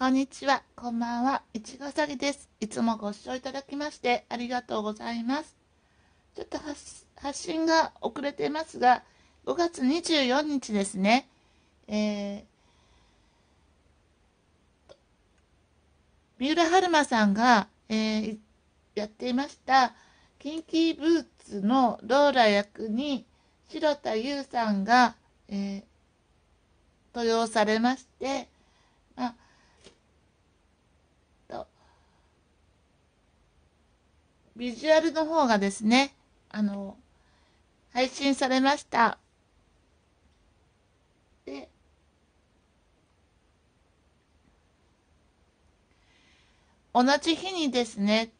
こんにちは、こんばんは、いちごさぎです。いつもご視聴いただきましてありがとうございます。ちょっと発信が遅れていますが、5月24日ですね、えー、三浦春馬さんが、えー、やっていました、キンキーブーツのローラ役に、白田優さんが、えー、登用されまして、ビジュアルの方がですね、あの、配信されました。で、同じ日にですね、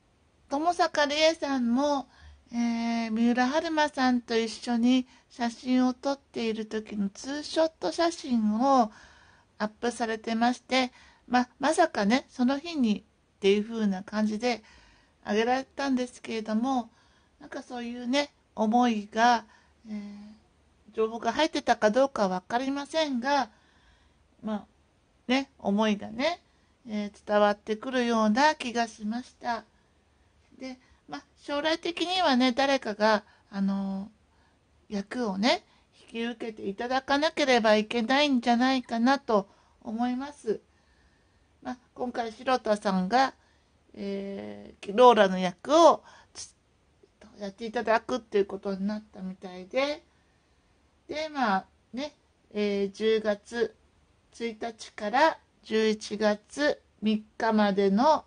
友坂理恵さんも、えー、三浦春馬さんと一緒に写真を撮っている時のツーショット写真をアップされてまして、ま、まさかね、その日にっていう風な感じで、挙げられたんですけれども、なんかそういうね、思いが、えー、情報が入ってたかどうか分かりませんが、まあ、ね、思いがね、えー、伝わってくるような気がしました。で、まあ、将来的にはね、誰かが、あのー、役をね、引き受けていただかなければいけないんじゃないかなと思います。まあ、今回、白田さんがえー、ローラの役をやっていただくっていうことになったみたいで、で、まあね、えー、10月1日から11月3日までの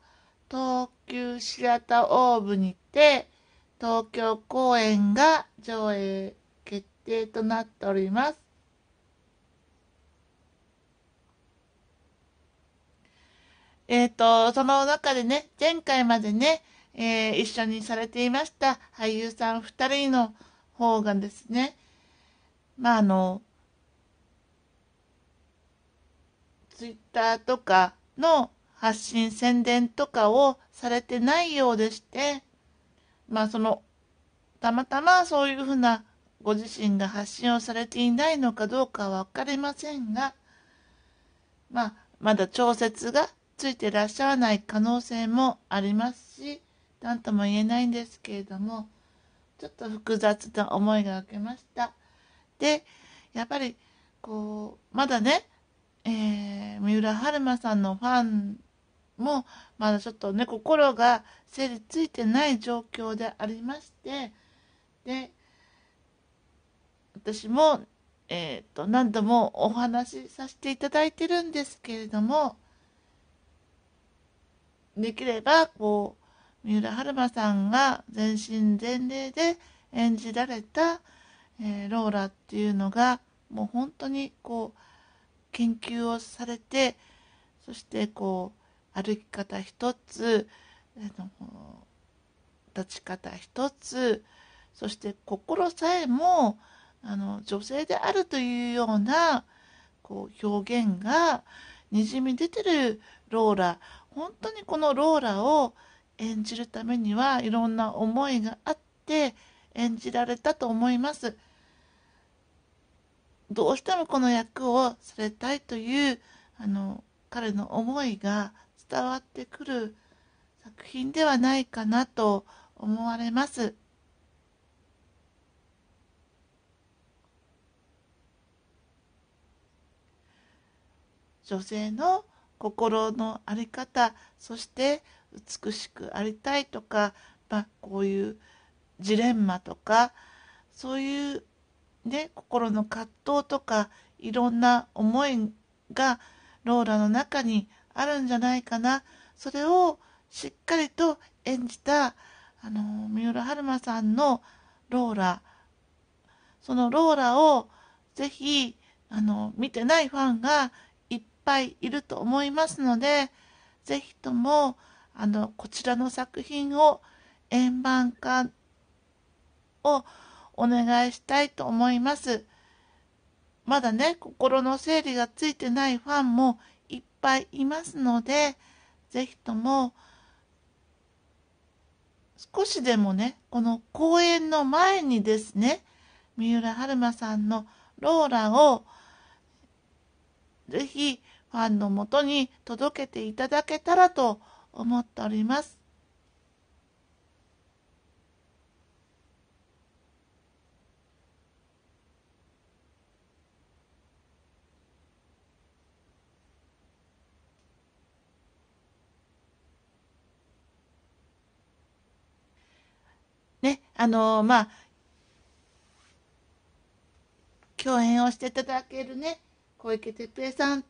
東急シアターオーブにて、東京公演が上映決定となっております。えっ、ー、と、その中でね、前回までね、えー、一緒にされていました俳優さん二人の方がですね、まあ、あの、ツイッターとかの発信、宣伝とかをされてないようでして、まあ、その、たまたまそういうふうなご自身が発信をされていないのかどうかはわかりませんが、まあ、まだ調節がついてらっしゃらない可能性もありますし、何とも言えないんですけれども、ちょっと複雑な思いが受けました。で、やっぱり、こう、まだね、えー、三浦春馬さんのファンも、まだちょっとね、心が整理ついてない状況でありまして、で、私も、えっ、ー、と、何度もお話しさせていただいてるんですけれども、できれば、こう、三浦春馬さんが全身全霊で演じられた、えー、ローラっていうのが、もう本当にこう、研究をされて、そしてこう、歩き方一つ、えの立ち方一つ、そして心さえも、あの、女性であるというような、こう、表現が、にじみ出てるローラ本当にこのローラを演じるためにはいろんな思いがあって演じられたと思いますどうしてもこの役をされたいというあの彼の思いが伝わってくる作品ではないかなと思われます。女性の心の在り方そして美しくありたいとか、まあ、こういうジレンマとかそういう、ね、心の葛藤とかいろんな思いがローラの中にあるんじゃないかなそれをしっかりと演じたあの三浦春馬さんのローラそのローラをぜひあの見てないファンがぱいいると思いますので、ぜひとも、あの、こちらの作品を円盤化をお願いしたいと思います。まだね、心の整理がついてないファンもいっぱいいますので、ぜひとも、少しでもね、この公演の前にですね、三浦春馬さんのローラを、ぜひ、ファンのもとに届けていただけたらと思っております。ね、あのー、まあ、共演をしていただけるね、小池哲平さん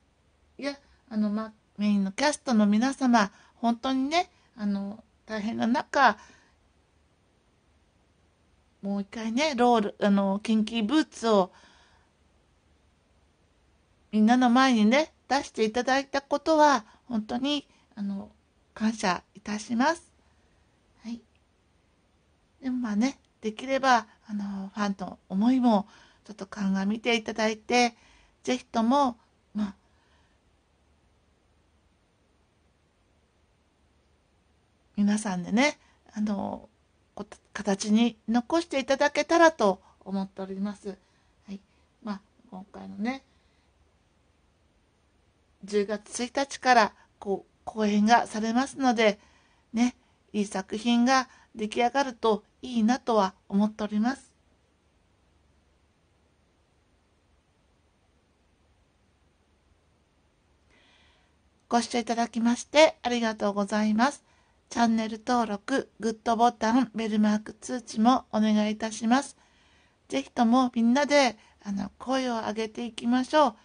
や、あの、ま、メインのキャストの皆様、本当にね、あの、大変な中、もう一回ね、ロール、あの、キンキーブーツを、みんなの前にね、出していただいたことは、本当に、あの、感謝いたします。はい。でもまあね、できれば、あの、ファンの思いも、ちょっと鑑みていただいて、ぜひとも、まあ、皆さんでね、あの、形に残していただけたらと思っております。はい。まあ、今回のね、10月1日から、こう、公演がされますので、ね、いい作品が出来上がるといいなとは思っております。ご視聴いただきましてありがとうございます。チャンネル登録、グッドボタン、ベルマーク通知もお願いいたします。ぜひともみんなで、あの、声を上げていきましょう。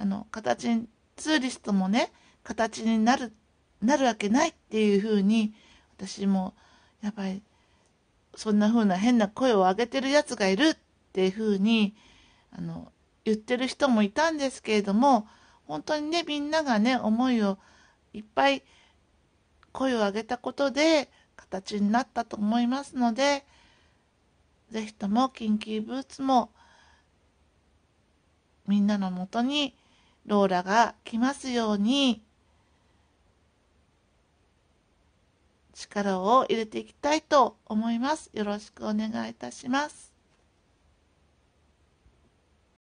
あの、形に、ツーリストもね、形になる、なるわけないっていう風に、私も、やばい、そんな風な変な声を上げてるやつがいるっていう風に、あの、言ってる人もいたんですけれども、本当にね、みんながね、思いをいっぱい、声を上げたことで形になったと思いますので、ぜひともキンキーブーツもみんなのもとにローラが来ますように力を入れていきたいと思います。よろしくお願いいたします。